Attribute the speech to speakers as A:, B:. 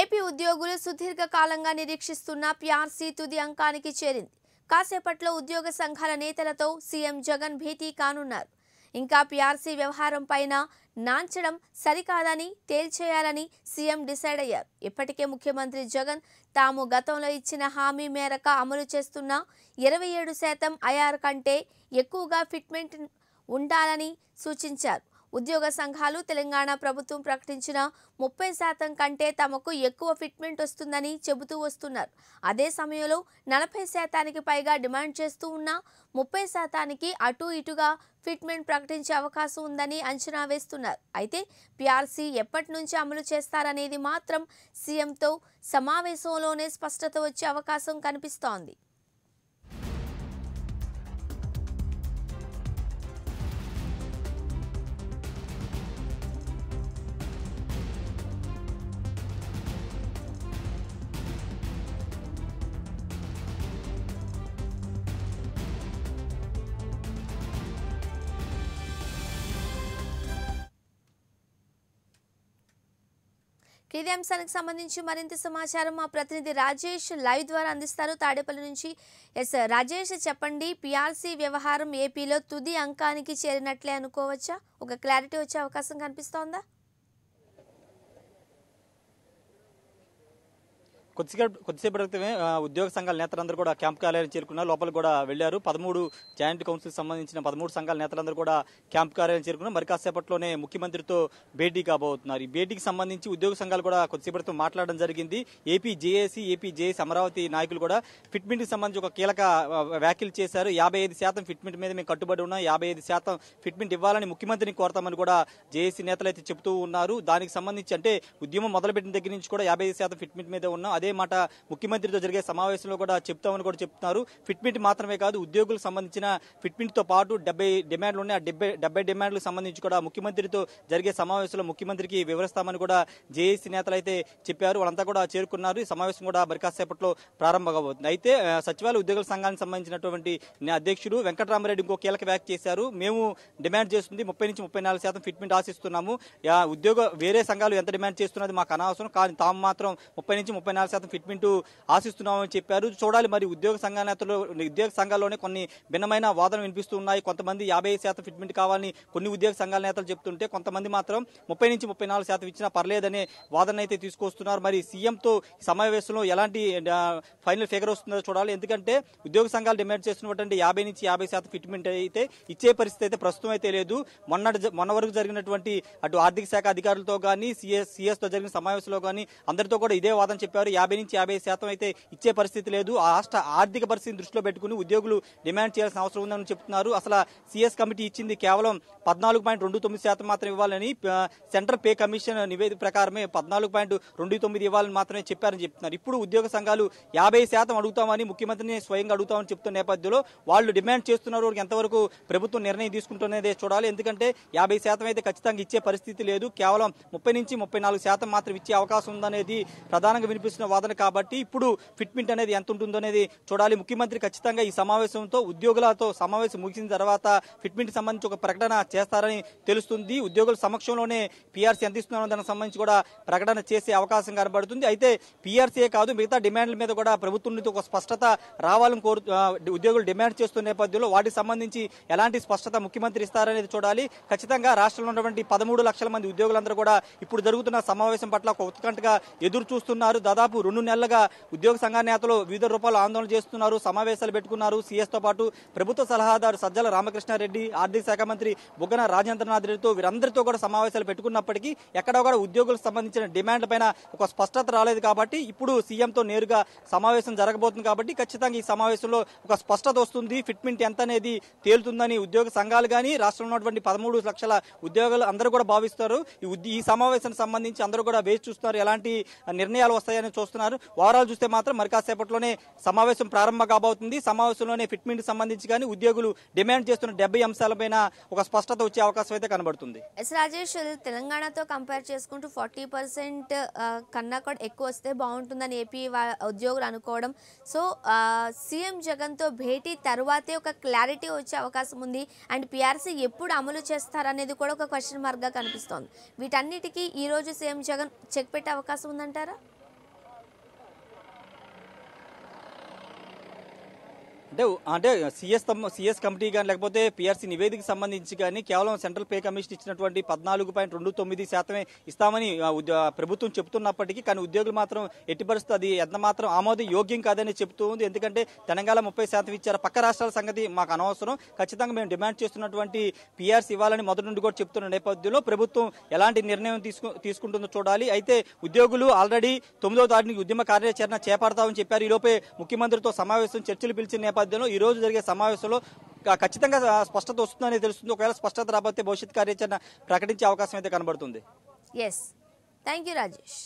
A: AP ఉద్యోగులు సుదీర్ఘకాలంగా నిరీక్షిస్తున్న PRC తుది అంకానికి చేరింది కాసేపట్లో ఉద్యోగ సంఘాల నేతలతో సీఎం జగన్ భేటీ కానున్నారు ఇంకా పిఆర్సీ వ్యవహారం పైన నాంచడం సరికాదని తేల్చేయాలని సీఎం డిసైడ్ అయ్యారు ఇప్పటికే ముఖ్యమంత్రి జగన్ తాము గతంలో ఇచ్చిన హామీ మేరకు అమలు చేస్తున్న ఇరవై ఏడు శాతం ఐఆర్ కంటే ఎక్కువగా ఫిట్మెంట్ ఉండాలని సూచించారు ఉద్యోగ సంఘాలు తెలంగాణ ప్రభుత్వం ప్రకటించిన ముప్పై శాతం కంటే తమకు ఎక్కువ ఫిట్మెంట్ వస్తుందని చెబుతూ వస్తున్నారు అదే సమయంలో నలభై శాతానికి పైగా డిమాండ్ చేస్తూ ఉన్న ముప్పై శాతానికి అటు ఇటుగా ఫిట్మెంట్ ప్రకటించే అవకాశం ఉందని అంచనా వేస్తున్నారు అయితే పీఆర్సీ ఎప్పటి నుంచి అమలు చేస్తారనేది మాత్రం సీఎంతో సమావేశంలోనే స్పష్టత వచ్చే అవకాశం కనిపిస్తోంది ఇదే అంశానికి సంబంధించి మరింత సమాచారం మా ప్రతినిధి రాజేష్ లైవ్ ద్వారా అందిస్తారు తాడేపల్లి నుంచి ఎస్ రాజేష్ చెప్పండి పిఆర్సీ వ్యవహారం ఏపీలో తుది అంకానికి చేరినట్లే అనుకోవచ్చా ఒక క్లారిటీ వచ్చే అవకాశం కనిపిస్తోందా
B: కొద్దిసేపు కొద్దిసేపు క్రితమే ఉద్యోగ సంఘాల నేతలందరూ కూడా క్యాంప్ కార్యాలయం చేరుకున్నారు లోపల కూడా వెళ్లారు పదమూడు జాయింట్ కౌన్సిల్ సంబంధించిన పదమూడు సంఘాల నేతలందరూ కూడా క్యాంప్ కార్యాలయం చేరుకున్నారు మరి కాసేపట్లోనే ముఖ్యమంత్రితో భేటీ కాబోతున్నారు ఈ భేటీకి సంబంధించి ఉద్యోగ సంఘాలు కూడా కొద్దిసేపటితో మాట్లాడడం జరిగింది AP JAC AP JAC Amaravati నాయకులు కూడా కి సంబంధించి ఒక కీలక వ్యాఖ్యలు చేశారు యాభై ఐదు శాతం ఫిట్మెంట్ మీద మేము కట్టుబడి ఉన్నాం యాభై ఐదు శాతం ఫిట్మెంట్ ఇవ్వాలని ముఖ్యమంత్రిని కోరతామని కూడా జేఏసీ నేతలు అయితే చెబుతూ ఉన్నారు దానికి సంబంధించి అంటే ఉద్యమం మొదలుపెట్టిన దగ్గర నుంచి కూడా యాభై శాతం ఫిట్మెంట్ మీద ఉన్నాం అదే మాట ముఖ్యమంత్రితో జరిగే సమావేశంలో కూడా చెప్తామని కూడా చెప్తున్నారు ఫిట్మెంట్ మాత్రమే కాదు ఉద్యోగులకు సంబంధించిన ఫిట్మెంట్తో పాటు డెబ్బై డిమాండ్లు ఉన్నాయి ఆ డెబ్బై డెబ్బై డిమాండ్లకు సంబంధించి కూడా ముఖ్యమంత్రితో జరిగే సమావేశంలో ముఖ్యమంత్రికి వివరిస్తామని కూడా జేఏసీ నేతలు అయితే చెప్పారు వాళ్ళంతా కూడా చేరుకున్నారు ఈ సమావేశం కూడా మరి కాసేపట్లో ప్రారంభమవుతుంది అయితే సచివాలయ ఉద్యోగుల సంఘానికి సంబంధించినటువంటి అధ్యక్షుడు వెంకటరామరెడ్డి ఇంకో కీలక వ్యాఖ్య చేశారు మేము డిమాండ్ చేస్తుంది ముప్పై నుంచి ముప్పై నాలుగు శాతం ఫిట్మెంట్ ఆశిస్తున్నాము ఉద్యోగ వేరే సంఘాలు ఎంత డిమాండ్ చేస్తున్నది మాకు అనవసరం కానీ తాము మాత్రం ముప్పై నుంచి ముప్పై నాలుగు శాతం ఫిట్మెంట్ ఆశిస్తున్నామని చెప్పారు చూడాలి మరి ఉద్యోగ సంఘ నేతలు ఉద్యోగ సంఘాల్లోనే కొన్ని భిన్నమైన వాదనలు వినిపిస్తున్నాయి కొంతమంది యాభై శాతం ఫిట్మెంట్ కావాలని కొన్ని ఉద్యోగ సంఘాల నేతలు చెప్తుంటే కొంతమంది మాత్రం ముప్పై నుంచి ముప్పై నాలుగు శాతం ఇచ్చినా పర్లేదనే వాదన అయితే తీసుకొస్తున్నారు మరి సీఎంతో సమావేశంలో ఎలాంటి ఫైనల్ ఫిగర్ వస్తుందో చూడాలి ఎందుకంటే ఉద్యోగ సంఘాలు డిమాండ్ చేస్తున్నటువంటి యాభై నుంచి యాభై శాతం ఫిట్మెంట్ అయితే ఇచ్చే పరిస్థితి అయితే ప్రస్తుతం అయితే లేదు మొన్న మొన్న వరకు జరిగినటువంటి అటు ఆర్థిక శాఖ అధికారులతో కానీ సిఎస్ సిఎస్తో జరిగిన సమావేశంలో కానీ అందరితో కూడా ఇదే వాదన చెప్పారు యాభై నుంచి యాభై శాతం అయితే ఇచ్చే పరిస్థితి లేదు ఆ రాష్ట్ర ఆర్థిక పరిస్థితిని దృష్టిలో పెట్టుకుని ఉద్యోగులు డిమాండ్ చేయాల్సిన అవసరం ఉందని చెప్తున్నారు అసలు సిఎస్ కమిటీ ఇచ్చింది కేవలం పద్నాలుగు పాయింట్ రెండు తొమ్మిది శాతం మాత్రం ఇవ్వాలని సెంట్రల్ పే కమిషన్ నివేదిక ప్రకారమే పద్నాలుగు పాయింట్ రెండు తొమ్మిది ఇవ్వాలని మాత్రమే చెప్పారని చెప్తున్నారు ఇప్పుడు ఉద్యోగ సంఘాలు యాభై శాతం అడుగుతామని ముఖ్యమంత్రిని స్వయంగా అడుగుతామని చెప్తున్న నేపథ్యంలో వాళ్ళు డిమాండ్ చేస్తున్నారు ఎంతవరకు ప్రభుత్వం నిర్ణయం తీసుకుంటున్నదే చూడాలి ఎందుకంటే యాభై శాతం అయితే ఖచ్చితంగా ఇచ్చే పరిస్థితి లేదు కేవలం ముప్పై నుంచి ముప్పై శాతం మాత్రం ఇచ్చే అవకాశం ఉందనేది ప్రధానంగా వినిపిస్తున్న వాదన కాబట్టి ఇప్పుడు ఫిట్మెంట్ అనేది ఎంత ఉంటుందో అనేది చూడాలి ముఖ్యమంత్రి ఖచ్చితంగా ఈ సమావేశంతో ఉద్యోగులతో సమావేశం ముగిసిన తర్వాత ఫిట్మెంట్ సంబంధించి ఒక ప్రకటన చేస్తారని తెలుస్తుంది ఉద్యోగుల సమక్షంలోనే పీఆర్సీ ఎంత దానికి సంబంధించి కూడా ప్రకటన చేసే అవకాశం కనబడుతుంది అయితే పీఆర్సీఏ కాదు మిగతా డిమాండ్ల మీద కూడా ప్రభుత్వం నుంచి ఒక స్పష్టత రావాలని కోరు ఉద్యోగులు డిమాండ్ చేస్తున్న నేపథ్యంలో వాటికి సంబంధించి ఎలాంటి స్పష్టత ముఖ్యమంత్రి ఇస్తారనేది చూడాలి ఖచ్చితంగా రాష్ట్రంలో ఉన్నటువంటి పదమూడు లక్షల మంది ఉద్యోగులందరూ కూడా ఇప్పుడు జరుగుతున్న సమావేశం పట్ల ఒక ఉత్కంఠగా ఎదురు చూస్తున్నారు దాదాపు దాదాపు రెండు నెలలుగా ఉద్యోగ సంఘ నేతలు వివిధ రూపాలు ఆందోళన చేస్తున్నారు సమావేశాలు పెట్టుకున్నారు సీఎస్తో పాటు ప్రభుత్వ సలహాదారు సజ్జల రామకృష్ణారెడ్డి ఆర్థిక శాఖ మంత్రి బుగ్గన రాజేంద్రనాథ్ రెడ్డితో వీరందరితో కూడా సమావేశాలు పెట్టుకున్నప్పటికీ ఎక్కడో కూడా ఉద్యోగులకు సంబంధించిన డిమాండ్ పైన ఒక స్పష్టత రాలేదు కాబట్టి ఇప్పుడు సీఎంతో నేరుగా సమావేశం జరగబోతుంది కాబట్టి ఖచ్చితంగా ఈ సమావేశంలో ఒక స్పష్టత వస్తుంది ఫిట్మెంట్ ఎంత అనేది తేలుతుందని ఉద్యోగ సంఘాలు కానీ రాష్ట్రంలో ఉన్నటువంటి పదమూడు లక్షల ఉద్యోగాలు అందరూ కూడా భావిస్తారు ఈ సమావేశానికి సంబంధించి అందరూ కూడా వేచి చూస్తారు ఎలాంటి నిర్ణయాలు వస్తాయని చూస్తారు చూస్తున్నారు ఓవరాల్ చూస్తే మాత్రం మరి కాసేపట్లోనే సమావేశం ప్రారంభ కాబోతుంది సమావేశంలోనే ఫిట్మెంట్ సంబంధించి కానీ ఉద్యోగులు డిమాండ్ చేస్తున్న డెబ్బై అంశాలపైన ఒక స్పష్టత వచ్చే అవకాశం అయితే కనబడుతుంది
A: ఎస్ రాజేష్ తెలంగాణతో కంపేర్ చేసుకుంటూ ఫార్టీ పర్సెంట్ కన్నా కూడా ఎక్కువ వస్తే బాగుంటుందని ఏపీ ఉద్యోగులు అనుకోవడం సో సీఎం జగన్తో భేటీ తర్వాతే ఒక క్లారిటీ వచ్చే అవకాశం ఉంది అండ్ పిఆర్సీ ఎప్పుడు అమలు చేస్తారనేది కూడా ఒక క్వశ్చన్ గా కనిపిస్తోంది వీటన్నిటికీ ఈరోజు సీఎం జగన్ చెక్ పెట్టే అవకాశం ఉందంటారా
B: అంటే అంటే సిఎస్ సిఎస్ కమిటీ కానీ లేకపోతే పిఆర్సీ నివేదికకు సంబంధించి కానీ కేవలం సెంట్రల్ పే కమిషన్ ఇచ్చినటువంటి పద్నాలుగు పాయింట్ రెండు తొమ్మిది శాతమే ఇస్తామని ప్రభుత్వం చెబుతున్నప్పటికీ కానీ ఉద్యోగులు మాత్రం ఎట్టి పరిస్థితి అది ఎంత మాత్రం ఆమోదం యోగ్యం కాదని చెబుతూ ఉంది ఎందుకంటే తెలంగాణ ముప్పై శాతం ఇచ్చారు పక్క రాష్ట్రాల సంగతి మాకు అనవసరం ఖచ్చితంగా మేము డిమాండ్ చేస్తున్నటువంటి పిఆర్సీ ఇవ్వాలని మొదటి నుండి కూడా చెప్తున్న నేపథ్యంలో ప్రభుత్వం ఎలాంటి నిర్ణయం తీసుకు తీసుకుంటుందో చూడాలి అయితే ఉద్యోగులు ఆల్రెడీ తొమ్మిదో తారీఖు ఉద్యమ కార్యాచరణ చేపడతామని చెప్పారు ఈలోపే ముఖ్యమంత్రితో సమావేశం చర్చలు పిలిచిన నేపథ్యంలో ఈ రోజు జరిగే సమావేశంలో ఖచ్చితంగా స్పష్టత వస్తుందని తెలుస్తుంది ఒకవేళ స్పష్టత రాబోతే భవిష్యత్ కార్యాచరణ ప్రకటించే అవకాశం అయితే కనబడుతుంది
A: ఎస్ థ్యాంక్ రాజేష్